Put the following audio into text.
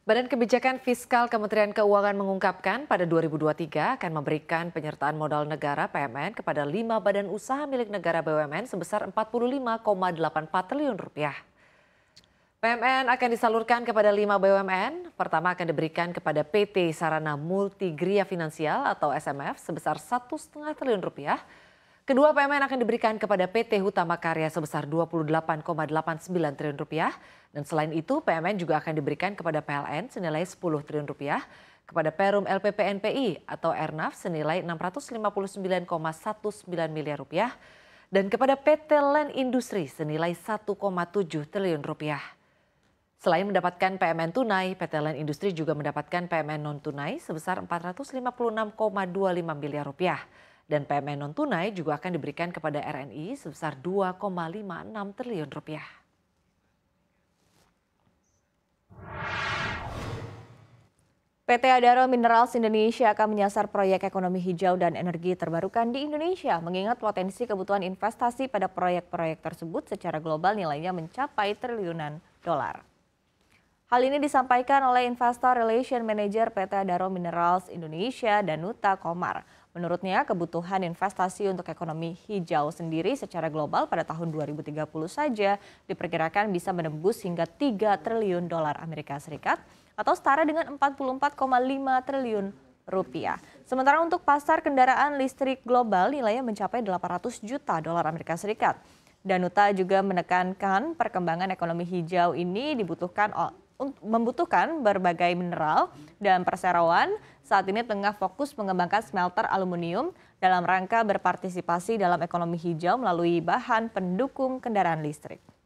Badan Kebijakan Fiskal Kementerian Keuangan mengungkapkan pada 2023 akan memberikan penyertaan modal negara PMN kepada lima badan usaha milik negara BUMN sebesar 45,84 triliun rupiah. PMN akan disalurkan kepada lima BUMN. Pertama akan diberikan kepada PT Sarana Multigria Finansial atau SMF sebesar 1,5 triliun rupiah. Kedua PMN akan diberikan kepada PT Hutama Karya sebesar 28,89 triliun rupiah dan selain itu PMN juga akan diberikan kepada PLN senilai 10 triliun rupiah, kepada Perum LPPNPI atau Ernaf senilai 659,19 miliar rupiah dan kepada PT Lend Industri senilai 1,7 triliun rupiah. Selain mendapatkan PMN tunai, PT Lend Industri juga mendapatkan PMN non tunai sebesar 456,25 miliar rupiah. Dan PMN non-tunai juga akan diberikan kepada RNI sebesar 2,56 triliun rupiah. PT Adaro Minerals Indonesia akan menyasar proyek ekonomi hijau dan energi terbarukan di Indonesia, mengingat potensi kebutuhan investasi pada proyek-proyek tersebut secara global nilainya mencapai triliunan dolar. Hal ini disampaikan oleh Investor Relation Manager PT Adaro Minerals Indonesia, Danuta Komar. Menurutnya, kebutuhan investasi untuk ekonomi hijau sendiri secara global pada tahun 2030 saja diperkirakan bisa menembus hingga 3 triliun dolar Amerika Serikat atau setara dengan 44,5 triliun rupiah. Sementara untuk pasar kendaraan listrik global nilainya mencapai 800 juta dolar Amerika Serikat. Danuta juga menekankan perkembangan ekonomi hijau ini dibutuhkan membutuhkan berbagai mineral dan perseroan saat ini tengah fokus mengembangkan smelter aluminium dalam rangka berpartisipasi dalam ekonomi hijau melalui bahan pendukung kendaraan listrik.